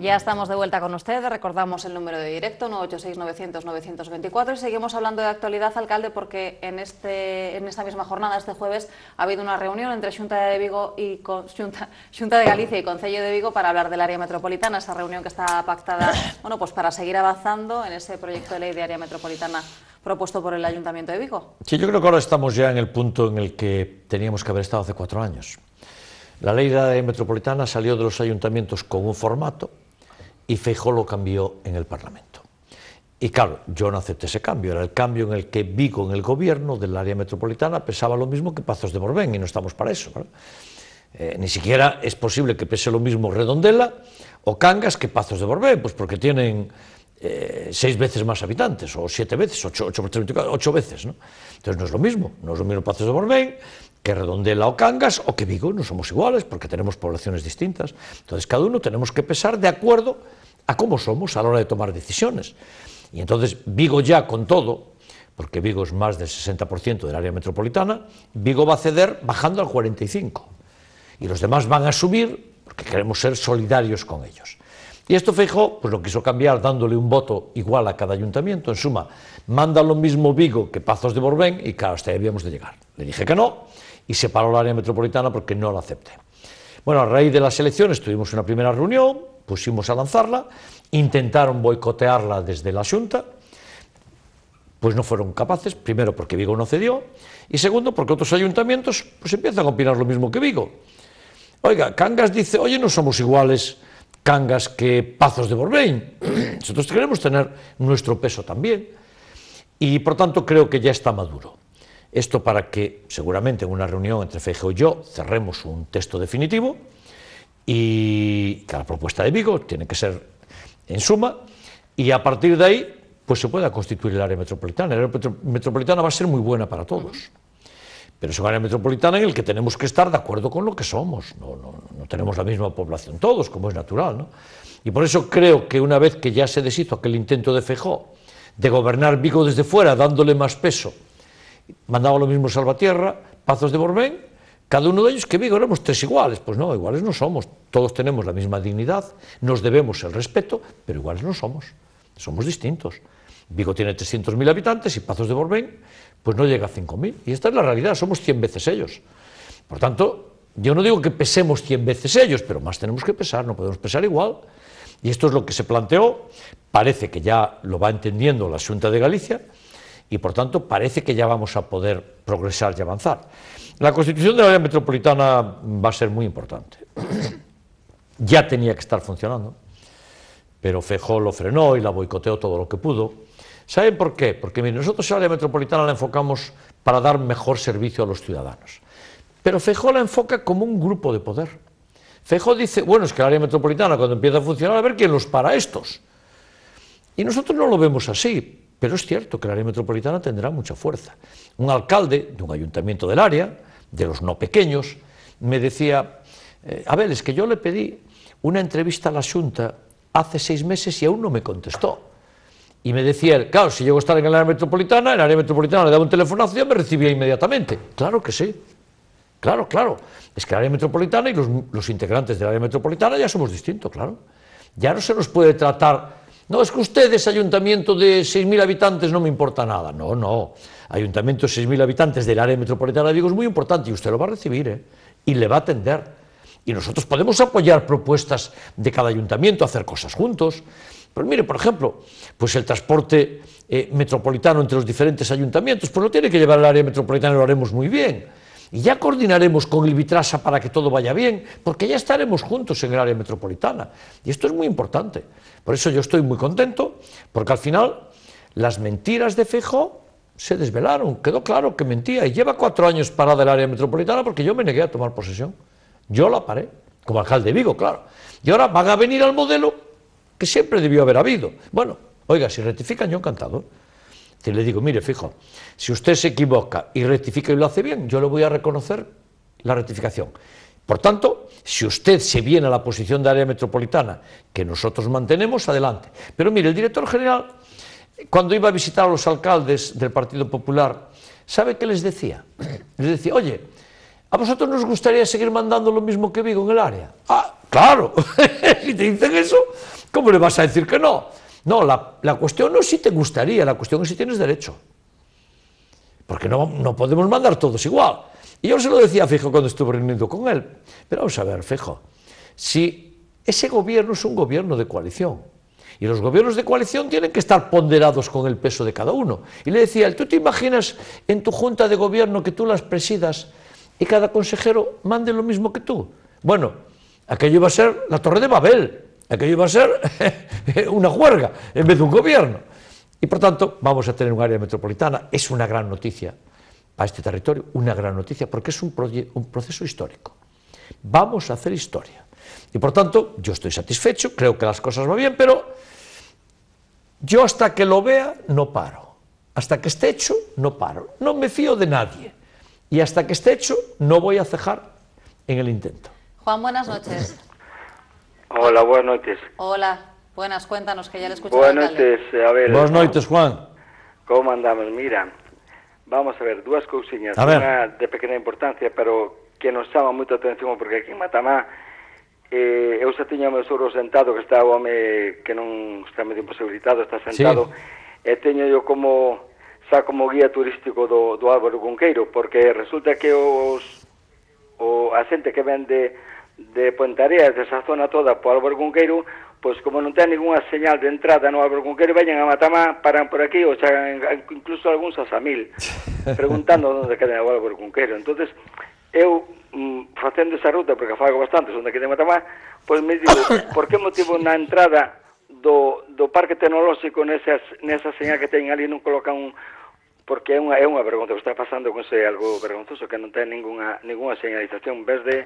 Ya estamos de vuelta con ustedes, recordamos el número de directo 986-900-924 y seguimos hablando de actualidad, alcalde, porque en, este, en esta misma jornada, este jueves, ha habido una reunión entre Junta de Vigo y de Galicia y Concello de Vigo para hablar del área metropolitana, esa reunión que está pactada bueno, pues para seguir avanzando en ese proyecto de ley de área metropolitana propuesto por el Ayuntamiento de Vigo. Sí, yo creo que ahora estamos ya en el punto en el que teníamos que haber estado hace cuatro años. La ley de área metropolitana salió de los ayuntamientos con un formato, y Feijó lo cambió en el Parlamento. Y claro, yo no acepté ese cambio, era el cambio en el que Vigo en el gobierno del área metropolitana pesaba lo mismo que Pazos de Borbén, y no estamos para eso. Eh, ni siquiera es posible que pese lo mismo Redondela o Cangas que Pazos de Borbén, pues porque tienen eh, seis veces más habitantes, o siete veces, ocho, ocho, veces. Entonces no es lo mismo, no es lo mismo Pazos de Borbén que Redondela o Cangas o que Vigo, no somos iguales porque tenemos poblaciones distintas. Entonces cada uno tenemos que pesar de acuerdo a cómo somos a la hora de tomar decisiones. Y entonces Vigo ya con todo, porque Vigo es más del 60% del área metropolitana, Vigo va a ceder bajando al 45%. Y los demás van a subir porque queremos ser solidarios con ellos. Y esto Feijó pues lo quiso cambiar dándole un voto igual a cada ayuntamiento. En suma, manda lo mismo Vigo que Pazos de Borbén y claro, hasta ahí habíamos de llegar. Le dije que no y se paró el área metropolitana porque no la acepté. Bueno, a raíz de las elecciones tuvimos una primera reunión, pusimos a lanzarla, intentaron boicotearla desde la Junta, pues no fueron capaces, primero porque Vigo no cedió y segundo porque otros ayuntamientos pues empiezan a opinar lo mismo que Vigo. Oiga, Cangas dice, oye, no somos iguales Cangas que Pazos de Borbein. Nosotros queremos tener nuestro peso también. Y por tanto creo que ya está maduro. Esto para que seguramente en una reunión entre Feijóo y yo cerremos un texto definitivo y que la propuesta de Vigo tiene que ser en suma y a partir de ahí pues se pueda constituir el área metropolitana. El área metropolitana va a ser muy buena para todos pero es un área metropolitana en el que tenemos que estar de acuerdo con lo que somos. No, tenemos la misma población todos, como es natural. Y por eso creo que una vez que ya se deshizo aquel intento de Fejó de gobernar Vigo desde fuera, dándole más peso, mandaba lo mismo Salvatierra, Pazos de Borbén, cada uno de ellos que Vigo éramos tres iguales. Pues no, iguales no somos. Todos tenemos la misma dignidad, nos debemos el respeto, pero iguales no somos. Somos distintos. Vigo tiene 300.000 habitantes y Pazos de Borbén pues no llega a 5.000. Y esta es la realidad, somos 100 veces ellos. Por tanto, yo no digo que pesemos 100 veces ellos, pero más tenemos que pesar, no podemos pesar igual. Y esto es lo que se planteó, parece que ya lo va entendiendo la Junta de Galicia y por tanto parece que ya vamos a poder progresar y avanzar. La constitución de la área metropolitana va a ser muy importante. ya tenía que estar funcionando, pero Fejó lo frenó y la boicoteó todo lo que pudo. ¿Saben por qué? Porque nosotros el área metropolitana la enfocamos para dar mejor servicio a los ciudadanos. Pero Fejó la enfoca como un grupo de poder. Fejó dice, bueno, es que el área metropolitana cuando empieza a funcionar, a ver quién los para estos. Y nosotros no lo vemos así, pero es cierto que el área metropolitana tendrá mucha fuerza. Un alcalde de un ayuntamiento del área, de los no pequeños, me decía, eh, a ver, es que yo le pedí una entrevista a la Junta hace seis meses y aún no me contestó. Y me decía él, claro, si llego a estar en el área metropolitana, el área metropolitana le daba un telefonazo y me recibía inmediatamente. Claro que sí. Claro, claro. Es que el área metropolitana y los, integrantes del área metropolitana ya somos distintos, claro. Ya no se nos puede tratar. No, es que usted ustedes, ayuntamiento de 6.000 habitantes, no me importa nada. No, no. Ayuntamiento de 6.000 habitantes del área metropolitana digo es muy importante y usted lo va a recibir, ¿eh? Y le va a atender. Y nosotros podemos apoyar propuestas de cada ayuntamiento, hacer cosas juntos. Pues mire, por ejemplo, pues el transporte eh, metropolitano entre los diferentes ayuntamientos, pues lo tiene que llevar el área metropolitana y lo haremos muy bien. Y ya coordinaremos con el Vitrasa para que todo vaya bien, porque ya estaremos juntos en el área metropolitana. Y esto es muy importante. Por eso yo estoy muy contento, porque al final las mentiras de Fejo se desvelaron. Quedó claro que mentía. Y lleva cuatro años parada el área metropolitana porque yo me negué a tomar posesión. Yo la paré, como alcalde de Vigo, claro. Y ahora van a venir al modelo que siempre debió haber habido. Bueno, oiga, si rectifican, yo encantado. ...te le digo, mire, fijo, si usted se equivoca y rectifica y lo hace bien, yo le voy a reconocer la rectificación. Por tanto, si usted se viene a la posición de área metropolitana que nosotros mantenemos, adelante. Pero mire, el director general, cuando iba a visitar a los alcaldes del Partido Popular, ¿sabe qué les decía? Les decía, oye, ¿a vosotros nos gustaría seguir mandando lo mismo que Vigo en el área? Ah, claro, si te dicen eso, ¿Cómo le vas a decir que no? No, la, cuestión no es si te gustaría, la cuestión es si tienes derecho. Porque no, no podemos mandar todos igual. Y yo se lo decía Fijo cuando estuve reunido con él. Pero vamos a ver, Fijo, si ese gobierno es un gobierno de coalición, y los gobiernos de coalición tienen que estar ponderados con el peso de cada uno. Y le decía, ¿tú te imaginas en tu junta de gobierno que tú las presidas y cada consejero mande lo mismo que tú? Bueno, aquello iba a ser la torre de Babel aquello iba a ser una juerga en vez de un gobierno. Y por tanto, vamos a tener un área metropolitana. Es una gran noticia para este territorio, una gran noticia, porque es un, un proceso histórico. Vamos a hacer historia. Y por tanto, yo estoy satisfecho, creo que las cosas van bien, pero yo hasta que lo vea no paro. Hasta que esté hecho, no paro. No me fío de nadie. Y hasta que esté hecho, no voy a cejar en el intento. Juan, buenas noches. Hola, buenas noites. Hola, buenas, cuéntanos que ya le escuchamos. Buenas noites, Abel. Boas noites, Juan. Como andamos? Mira, vamos a ver, dúas cousiñas. A ver. Una de pequena importancia, pero que nos chama moito a atención, porque aquí en Matamá eh, eu xa tiña o meu sentado, que está o home que non está medio imposibilitado, está sentado, sí. e teño yo como xa como guía turístico do, do Álvaro Conqueiro, porque resulta que os, o, a xente que vende de Pontareas, desa zona toda, por Álvaro Conqueiro, pois como non ten ninguna señal de entrada no Álvaro Conqueiro, veñen a Matamá, paran por aquí, ou chegan incluso algúns a Samil, preguntando onde queda o Álvaro Conqueiro. entonces eu mm, facendo esa ruta, porque fago bastante, onde queda Matamá, pois me digo, por que motivo na entrada do, do parque tecnolóxico nesas, nesa señal que ten ali non colocan un, porque é unha, é unha vergonza que está pasando con ese algo vergonzoso que non ten ninguna, ninguna señalización en vez de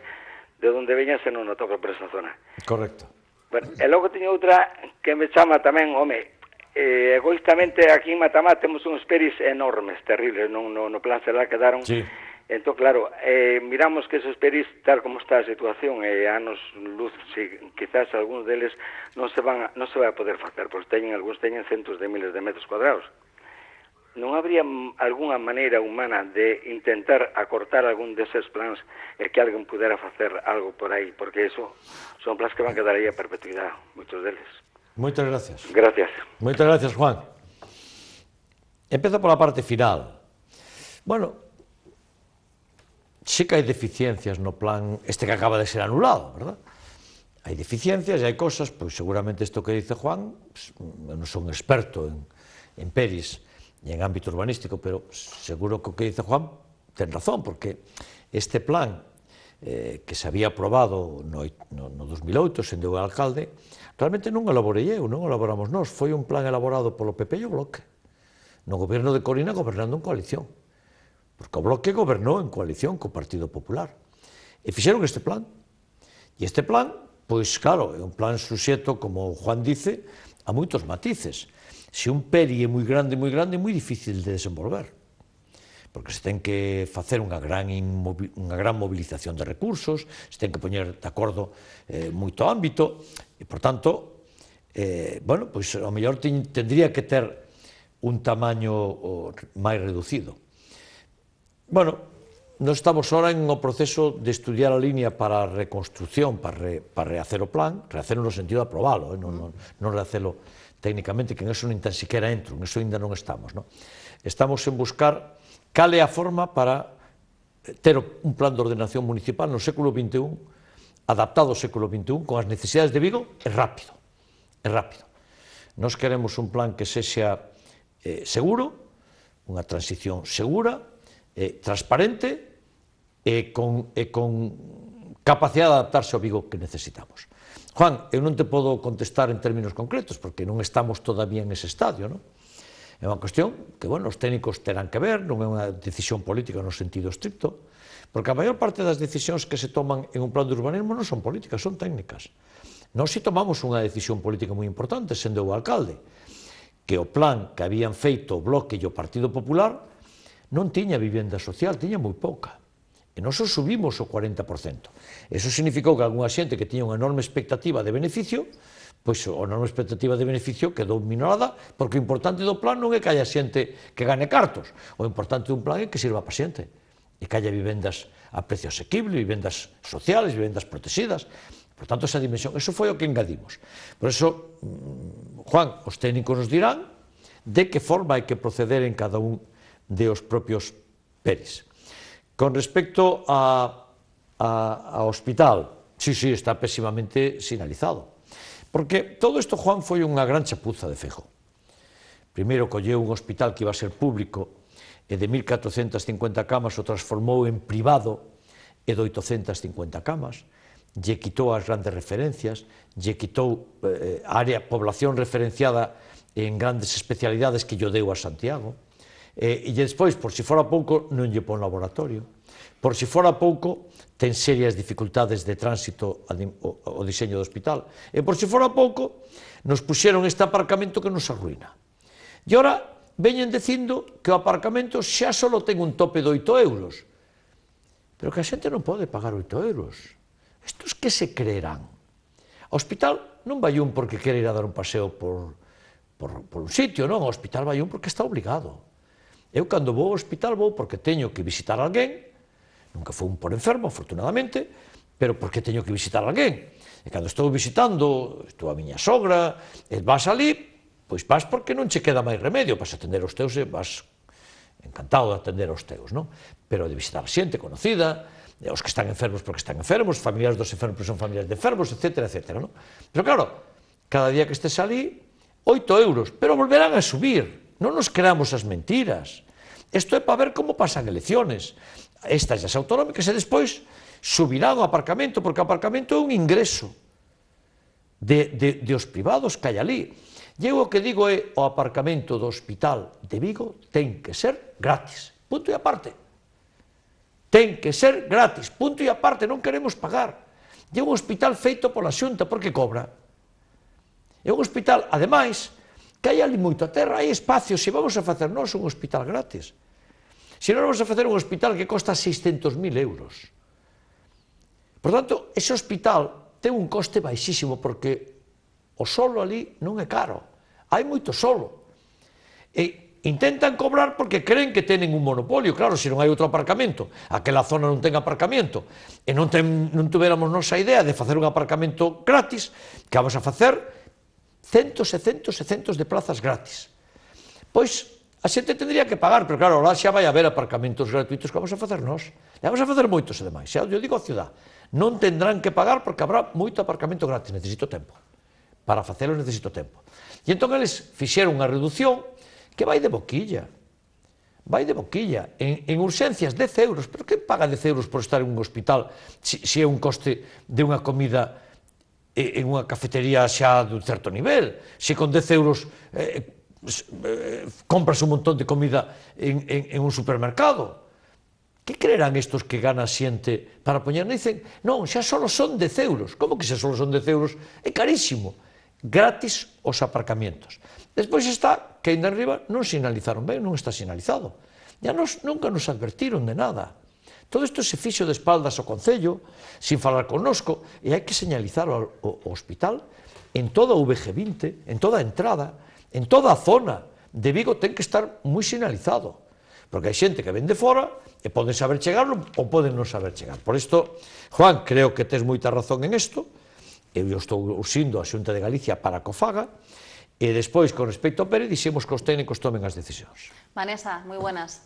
de onde veña se non a toca por esa zona. Correcto. Bueno, e logo teño outra que me chama tamén, home, eh, egoístamente aquí en Matamá temos uns peris enormes, terribles, non, no, no plan celular quedaron... Sí. Entón, claro, eh, miramos que esos peris, tal como está a situación, e eh, anos luz, si, quizás algúns deles non se, van, non se vai a poder facer, pois teñen, algúns teñen centos de miles de metros cuadrados non habría algunha maneira humana de intentar acortar algún deses plans e que alguén pudera facer algo por aí, porque eso son plans que van quedar aí a perpetuidade, moitos deles. Moitas gracias. Gracias. Moitas gracias, Juan. Empezo pola parte final. Bueno, sí que hai deficiencias no plan este que acaba de ser anulado, verdad? Hai deficiencias e hai cosas, pois seguramente isto que dice Juan, pues, non son experto en, en Peris, e en ámbito urbanístico, pero seguro que o que dice Juan ten razón, porque este plan eh, que se había aprobado no, no, no 2008, sendo o alcalde, realmente non elaborei eu, non elaboramos nós, foi un plan elaborado polo PP e o Bloque, no goberno de Corina gobernando en coalición, porque o Bloque gobernou en coalición co Partido Popular. E fixeron este plan, e este plan, pois claro, é un plan suxeto, como Juan dice, a moitos matices, Se un peri é moi grande, moi grande, é moi difícil de desenvolver porque se ten que facer unha gran unha gran mobilización de recursos, se ten que poñer de acordo eh, moito ámbito, e, por tanto, eh, bueno, pois ao mellor ten, tendría que ter un tamaño o, máis reducido. Bueno, nós estamos ahora en o proceso de estudiar a línea para a reconstrucción, para, re, para rehacer o plan, rehacer no sentido de aprobalo, eh, non, non, non rehacelo técnicamente, que en eso nin tan siquiera entro, en eso ainda non estamos. No? Estamos en buscar cal é a forma para ter un plan de ordenación municipal no século XXI, adaptado ao século XXI, con as necesidades de Vigo, é rápido, é rápido. Nos queremos un plan que sexa eh, seguro, unha transición segura, eh, transparente, e eh, con, eh, con capacidade de adaptarse ao Vigo que necesitamos. Juan, eu non te podo contestar en términos concretos, porque non estamos todavía en ese estadio, non? É unha cuestión que, bueno, os técnicos terán que ver, non é unha decisión política no sentido estricto, porque a maior parte das decisións que se toman en un plan de urbanismo non son políticas, son técnicas. Non si tomamos unha decisión política moi importante, sendo o alcalde, que o plan que habían feito o Bloque e o Partido Popular non tiña vivenda social, tiña moi pouca. E nós subimos o 40%. Eso significou que algunha xente que tiña unha enorme expectativa de beneficio, pois a enorme expectativa de beneficio quedou minorada, porque o importante do plan non é que haya xente que gane cartos, o importante dun plan é que sirva para xente, e que haya vivendas a precio asequible, vivendas sociales, vivendas protegidas, Por tanto, esa dimensión, eso foi o que engadimos. Por eso, mm, Juan, os técnicos nos dirán de que forma hai que proceder en cada un de os propios peris. Con respecto a a, a hospital. Sí, sí, está pésimamente sinalizado. Porque todo isto, Juan, foi unha gran chapuza de Fejo. Primeiro colleu un hospital que iba a ser público e de 1.450 camas o transformou en privado e de 850 camas, lle quitou as grandes referencias, lle quitou eh, área, población referenciada en grandes especialidades que lle deu a Santiago, eh, e despois, por si fora pouco, non lle pon laboratorio. Por si fora pouco, ten serias dificultades de tránsito o diseño do hospital. E por si fora pouco, nos puxeron este aparcamento que nos arruina. E ora veñen dicindo que o aparcamento xa só ten un tope de 8 euros. Pero que a xente non pode pagar 8 euros. Estos que se creerán? O hospital non vai un porque quere ir a dar un paseo por, por, por un sitio, non? O hospital vai un porque está obligado. Eu, cando vou ao hospital, vou porque teño que visitar alguén Nunca un por enfermo, afortunadamente, pero porque teño que visitar alguén. E cando estou visitando, estou a miña sogra, e vas ali, pois vas porque non che queda máis remedio, vas atender os teus e vas encantado de atender aos teus, non? Pero de visitar xente conocida, os que están enfermos porque están enfermos, familiares dos enfermos porque son familiares de enfermos, etc, etc, non? Pero claro, cada día que estés ali, 8 euros, pero volverán a subir. Non nos creamos as mentiras. Isto é para ver como pasan elecciones estas e as autonómicas, e despois subirán o aparcamento, porque o aparcamento é un ingreso de, de, de os privados que hai ali. E eu o que digo é o aparcamento do hospital de Vigo ten que ser gratis, punto e aparte. Ten que ser gratis, punto e aparte, non queremos pagar. E é un hospital feito pola xunta, porque cobra. É un hospital, ademais, que hai ali moita terra, hai espacios, se vamos a facernos un hospital gratis. Se non vamos a facer un hospital que costa 600.000 euros. Por tanto, ese hospital ten un coste baixísimo porque o solo ali non é caro. Hai moito solo. E intentan cobrar porque creen que tenen un monopolio, claro, se non hai outro aparcamento. Aquela zona non ten aparcamento. E non, ten, non tuveramos nosa idea de facer un aparcamento gratis, que vamos a facer centos e centos e centos de plazas gratis. Pois a xente tendría que pagar, pero claro, lá xa vai haber aparcamentos gratuitos que vamos a facer nós. E vamos a facer moitos, ademais. Xa, eh? eu digo a ciudad, non tendrán que pagar porque habrá moito aparcamento gratis. Necesito tempo. Para facelo necesito tempo. E entón eles fixeron unha reducción que vai de boquilla. Vai de boquilla. En, en urxencias 10 euros. Pero que paga 10 euros por estar en un hospital se, si, si é un coste de unha comida eh, en unha cafetería xa dun certo nivel? Se si con 10 euros eh, eh, compras un montón de comida en, en, en un supermercado. Que creerán estos que gana xente para poñer? Dicen, non, xa solo son 10 euros. Como que xa solo son 10 euros? É carísimo. Gratis os aparcamientos. Despois está que ainda arriba non sinalizaron ben, non está sinalizado. Ya nos, nunca nos advertiron de nada. Todo isto se fixo de espaldas ao Concello, sin falar nosco, e hai que señalizar ao, ao hospital en toda a VG20, en toda a entrada, en toda a zona de Vigo ten que estar moi sinalizado, porque hai xente que ven de fora e poden saber chegar ou poden non saber chegar. Por isto, Juan, creo que tes moita razón en isto, eu estou usindo a Xunta de Galicia para que o faga, E despois, con respecto ao Pérez, dixemos que os técnicos tomen as decisións. Vanessa, moi buenas.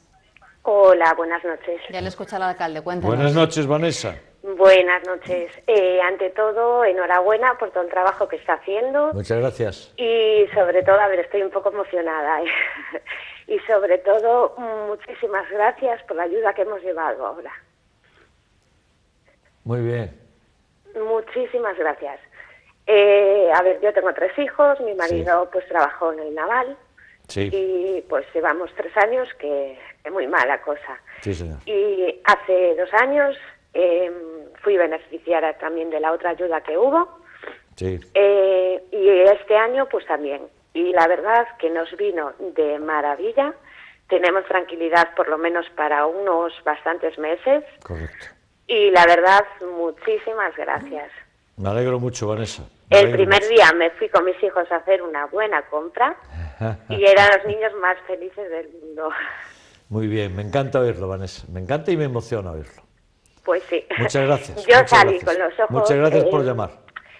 Hola, buenas noches. Ya le escucha al alcalde, cuéntanos. Buenas noches, Vanessa. Buenas noches. Eh, ante todo, enhorabuena por todo el trabajo que está haciendo. Muchas gracias. Y sobre todo, a ver, estoy un poco emocionada. ¿eh? y sobre todo, muchísimas gracias por la ayuda que hemos llevado ahora. Muy bien. Muchísimas gracias. Eh, a ver, yo tengo tres hijos, mi marido pues trabajó en el naval. Sí. Y pues llevamos tres años que es muy mala cosa. Sí, señor. Y hace dos años Em, fui beneficiada también de la otra ayuda que hubo. Eh, y este año, pues también. Y la verdad que nos vino de maravilla. Tenemos tranquilidad por lo menos para unos bastantes meses. Y la verdad, muchísimas gracias. Me alegro mucho, Vanessa. El primer día me fui con mis hijos a hacer una buena compra y eran los niños más felices del mundo. Muy bien, me encanta verlo, Vanessa. Me encanta y me emociona verlo. Pues sí. Muchas gracias. Yo salí con los ojos. por eh, llamar.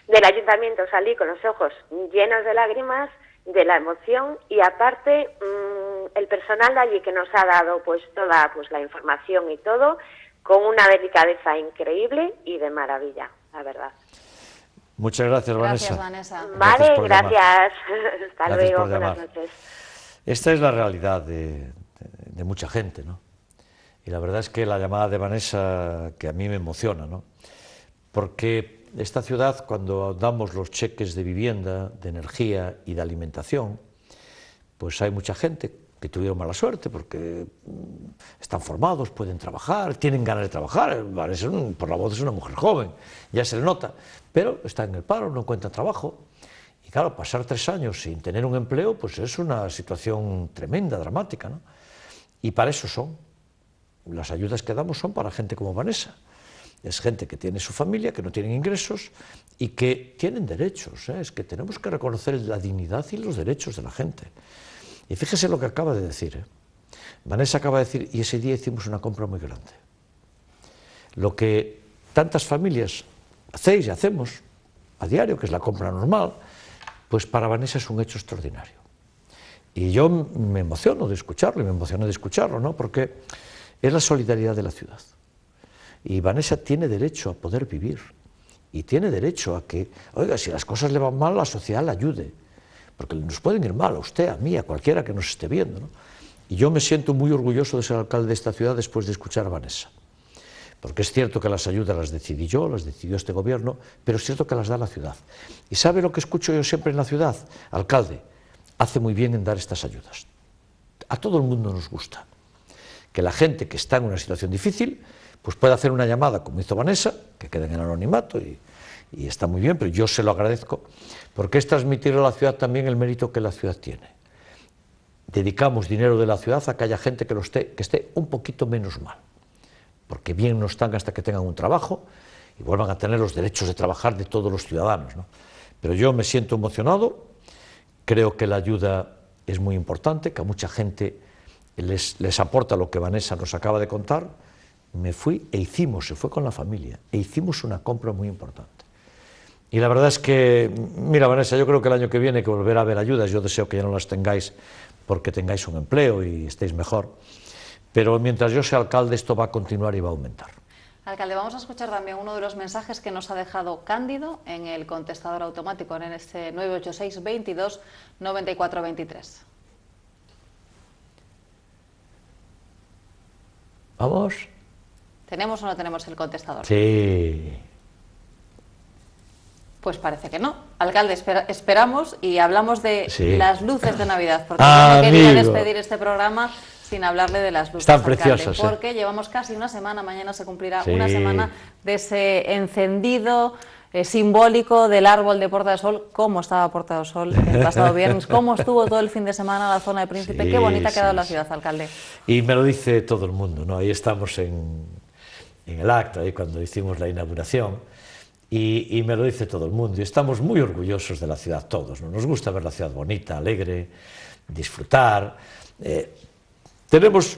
Del ayuntamiento salí con los ojos llenos de lágrimas, de la emoción y aparte mm, el personal de allí que nos ha dado pues toda pues la información y todo con una delicadeza increíble y de maravilla, la verdad. Muchas gracias, Vanessa. Vale, gracias. Hasta luego. Buenas noches. Esta es la realidad de mucha gente, ¿no? Y la verdad es que la llamada de Vanessa, que a mí me emociona, ¿no? Porque esta ciudad, cuando damos los cheques de vivienda, de energía y de alimentación, pues hay mucha gente que tuvieron mala suerte porque mm, están formados, pueden trabajar, tienen ganas de trabajar. Vanessa, mm, por la voz, es una mujer joven, ya se le nota, pero está en el paro, no encuentra trabajo. Y claro, pasar tres años sin tener un empleo, pues es una situación tremenda, dramática, ¿no? Y para eso son, las ayudas que damos son para gente como Vanessa. Es gente que tiene su familia, que no tienen ingresos y que tienen derechos. ¿eh? Es que tenemos que reconocer la dignidad y los derechos de la gente. Y fíjese lo que acaba de decir. ¿eh? Vanessa acaba de decir, y ese día hicimos una compra muy grande. Lo que tantas familias hacéis y hacemos a diario, que es la compra normal, pues para Vanessa es un hecho extraordinario. Y yo me emociono de escucharlo y me emociono de escucharlo, ¿no? Porque es la solidaridad de la ciudad. Y Vanessa tiene derecho a poder vivir y tiene derecho a que, oiga, si las cosas le van mal, la sociedad la ayude, porque nos pueden ir mal a usted, a mí, a cualquiera que nos esté viendo. Y yo me siento muy orgulloso de ser alcalde de esta ciudad después de escuchar a Vanessa. Porque es cierto que las ayudas las decidí yo, las decidió este gobierno, pero es cierto que las da la ciudad. ¿Y sabe lo que escucho yo siempre en la ciudad? Alcalde, hace muy bien en dar estas ayudas. A todo el mundo nos gusta que la gente que está en una situación difícil, pues pueda hacer una llamada, como hizo Vanessa, que queden en el anonimato y, está muy bien, pero yo se lo agradezco, porque es transmitir a la ciudad también el mérito que la ciudad tiene. Dedicamos dinero de la ciudad a que haya gente que, lo esté, que esté un poquito menos mal, porque bien no están hasta que tengan un trabajo y vuelvan a tener los derechos de trabajar de todos los ciudadanos. Pero yo me siento emocionado, creo que la ayuda es muy importante, que a mucha gente les, aporta lo que Vanessa nos acaba de contar, me fui e hicimos, se fue con la familia, e hicimos una compra muy importante. Y la verdad es que, mira Vanessa, yo creo que el año que viene que volverá a haber ayudas, yo deseo que ya no las tengáis porque tengáis un empleo y estéis mejor, pero mientras yo sea alcalde esto va a continuar y va a aumentar. Alcalde, vamos a escuchar también uno de los mensajes que nos ha dejado Cándido en el contestador automático en este 986 22 94 23. Vamos. ¿Tenemos o no tenemos el contestador? Sí. Pues parece que no. Alcalde, esperamos y hablamos de las luces de Navidad, porque no ah, quería despedir este programa sin hablarle de las luces. Están preciosos. ¿eh? porque llevamos casi una semana, mañana se cumplirá una semana de ese encendido eh, simbólico del árbol de Porta del Sol, cómo estaba Porta del Sol el pasado viernes, cómo estuvo todo el fin de semana la zona de Príncipe, qué bonita ha quedado la ciudad, alcalde. Y me lo dice todo el mundo, ¿no? Ahí estamos en, el acto... ahí cuando hicimos la inauguración, y, me lo dice todo el mundo, y estamos muy orgullosos de la ciudad todos, ¿no? Nos gusta ver la ciudad bonita, alegre, disfrutar. Eh, tenemos,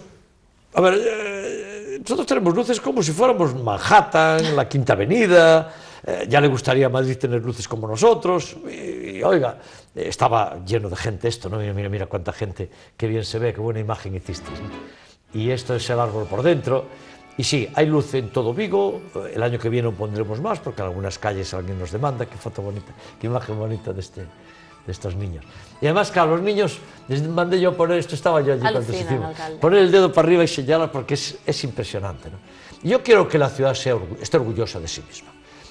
a ver, eh, nosotros tenemos luces como si fuéramos Manhattan, la Quinta Avenida, eh, ya le gustaría a Madrid tener luces como nosotros, y, oiga, eh, estaba lleno de gente esto, ¿no? Mira, mira, mira cuánta gente, qué bien se ve, qué buena imagen hiciste. Y esto es el árbol por dentro. Y sí, hay luz en todo Vigo, eh, el año que viene pondremos más, porque en algunas calles alguien nos demanda, qué foto bonita, qué imagen bonita de este, de estos niños. Y además, claro, los niños, les mandé yo poner, esto estaba yo allí cuando poner el dedo para arriba y señalar porque es, impresionante. Yo quiero que la ciudad esté orgullosa de sí misma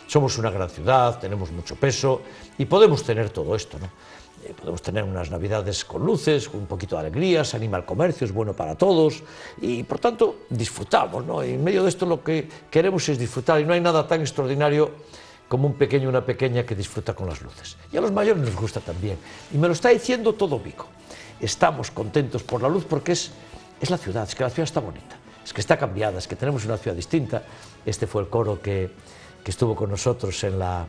somos una gran ciudad, tenemos mucho peso y podemos tener todo esto, eh, podemos tener unas navidades con luces, un poquito de alegría, se anima el comercio, es bueno para todos y por tanto disfrutamos, en medio de esto lo que queremos es disfrutar y no hay nada tan extraordinario como un pequeño una pequeña que disfruta con las luces. Y a los mayores nos gusta también. Y me lo está diciendo todo Vico. Estamos contentos por la luz porque es, es la ciudad, es que la ciudad está bonita, es que está cambiada, es que tenemos una ciudad distinta. Este fue el coro que, que estuvo con nosotros en la,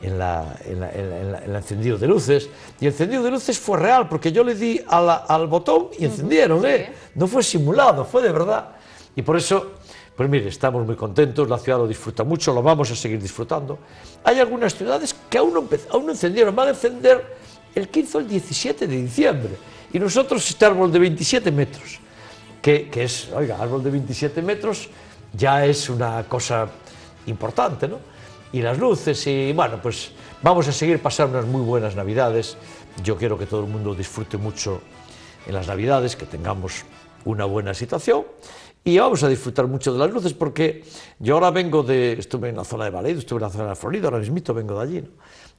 en, el encendido de luces. Y el encendido de luces fue real, porque yo le di al botón y encendieron, ¿eh? No fue simulado, fue de verdad. Y por eso, pues mire, estamos muy contentos, la ciudad lo disfruta mucho, lo vamos a seguir disfrutando. Hay algunas ciudades que aún no, aún encendieron, van a encender el 15 o el 17 de diciembre. Y nosotros este árbol de 27 metros, que, que es, oiga, árbol de 27 metros ya es una cosa importante, ¿no? Y las luces y bueno, pues vamos a seguir pasando unas muy buenas Navidades. Yo quiero que todo el mundo disfrute mucho en las Navidades, que tengamos una buena situación y vamos a disfrutar mucho de las luces porque yo ahora vengo de, estuve en la zona de Valencia, estuve en la zona de Florida, ahora mismito vengo de allí, ¿no?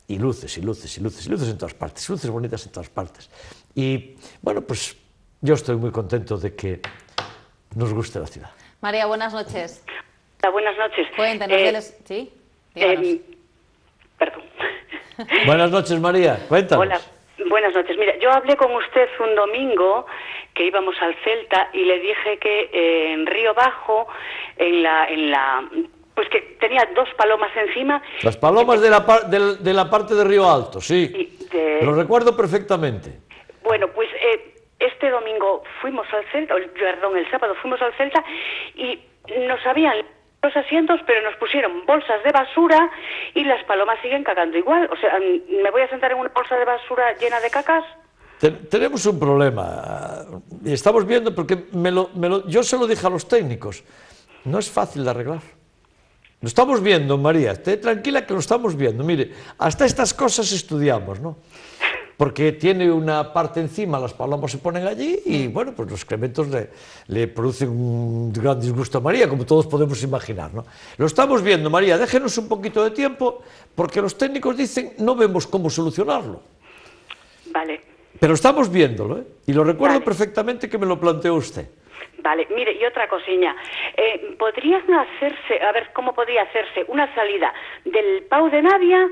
y luces, y luces, y luces, y luces en todas partes, luces bonitas en todas partes. Y bueno, pues yo estoy muy contento de que nos guste la ciudad. María, buenas noches buenas noches. Cuéntanos, eh, sí, em, perdón. Buenas noches, María, cuéntanos. buenas noches. Mira, yo hablé con usted un domingo que íbamos al Celta y le dije que eh, en Río Bajo, en la, en la pues que tenía dos palomas encima. Las palomas de la, de, la parte de Río Alto, sí. Lo recuerdo perfectamente. Bueno, pues eh, este domingo fuimos al Celta, perdón, el sábado fuimos al Celta y nos habían los asientos, pero nos pusieron bolsas de basura y las palomas siguen cagando igual. O sea, ¿me voy a sentar en una bolsa de basura llena de cacas? tenemos un problema. Y Estamos viendo, porque yo se lo dije a los técnicos, no es fácil de arreglar. Lo estamos viendo, María, esté tranquila que lo estamos viendo. Mire, hasta estas cosas estudiamos, ¿no? porque tiene una parte encima, las palomas se ponen allí y mm. bueno, pues los excrementos le, producen un gran disgusto a María, como todos podemos imaginar. ¿no? Lo estamos viendo, María, déjenos un poquito de tiempo, porque los técnicos dicen no vemos cómo solucionarlo. Vale. Pero estamos viéndolo, ¿eh? y lo recuerdo perfectamente que me lo planteó usted. Vale, mire, y otra cosiña. Eh, ¿Podrían hacerse, a ver, cómo podría hacerse una salida del Pau de Navia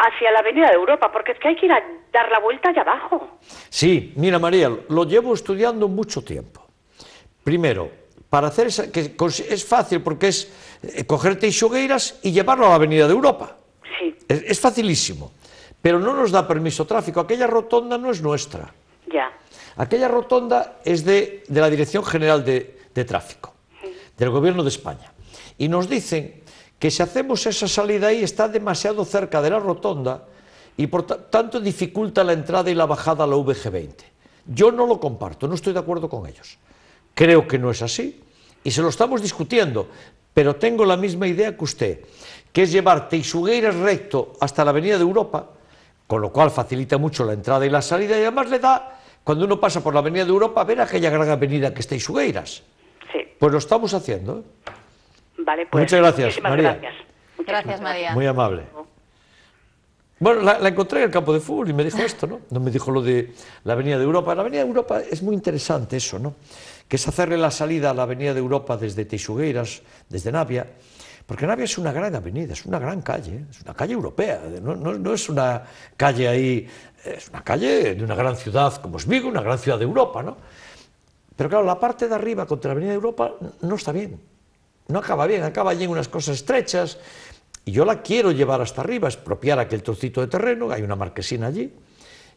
hacia la Avenida de Europa, porque es que hay que ir a dar la vuelta allá abajo. Sí, mira María, lo llevo estudiando mucho tiempo. Primero, para hacer esa, que es fácil porque es eh, cogerte y xogueiras y llevarlo a la Avenida de Europa. Sí. Es, facilísimo, pero no nos da permiso tráfico. Aquella rotonda no es nuestra. Ya. Aquella rotonda es de, la Dirección General de, Tráfico, del Gobierno de España. Y nos dicen que si hacemos esa salida ahí está demasiado cerca de la rotonda y por tanto dificulta la entrada y la bajada a la VG20. Yo no lo comparto, no estoy de acuerdo con ellos. Creo que no es así y se lo estamos discutiendo, pero tengo la misma idea que usted, que es llevar Teixugueiras recto hasta la Avenida de Europa, con lo cual facilita mucho la entrada y la salida y además le da, cuando uno pasa por la Avenida de Europa, ver aquella gran avenida que es Teixugueiras. Sí. Pues lo estamos haciendo. Pues, Muchas gracias, María. Gracias. Muchas gracias, María. Muy amable. Bueno, la, encontré en el campo de fútbol y me dijo esto, ¿no? No me dijo lo de la Avenida de Europa. La Avenida de Europa es muy interesante eso, ¿no? Que es hacerle la salida a la Avenida de Europa desde Teixugueiras, desde Navia, porque Navia es una gran avenida, es una gran calle, ¿eh? es una calle europea, no, no es una calle ahí, es una calle de una gran ciudad como es Vigo, una gran ciudad de Europa, ¿no? Pero claro, la parte de arriba contra la Avenida de Europa no está bien no acaba bien, acaba allí en unas cosas estrechas, y yo la quiero llevar hasta arriba, expropiar aquel trocito de terreno, hay una marquesina allí,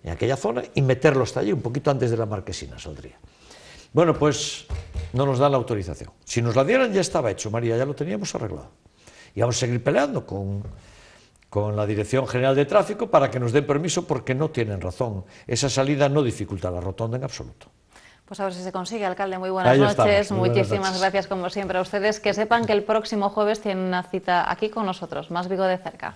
en aquella zona, y meterlo hasta allí, un poquito antes de la marquesina saldría. Bueno, pues no nos dan la autorización. Si nos la dieran ya estaba hecho, María, ya lo teníamos arreglado. Y vamos a seguir peleando con, con la Dirección General de Tráfico para que nos den permiso porque no tienen razón. Esa salida no dificulta la rotonda en absoluto. Pues a ver si se consigue, alcalde. Muy buenas noches. Muchísimas gracias, como siempre, a ustedes. Que sepan que el próximo jueves tienen una cita aquí con nosotros, más Vigo de cerca.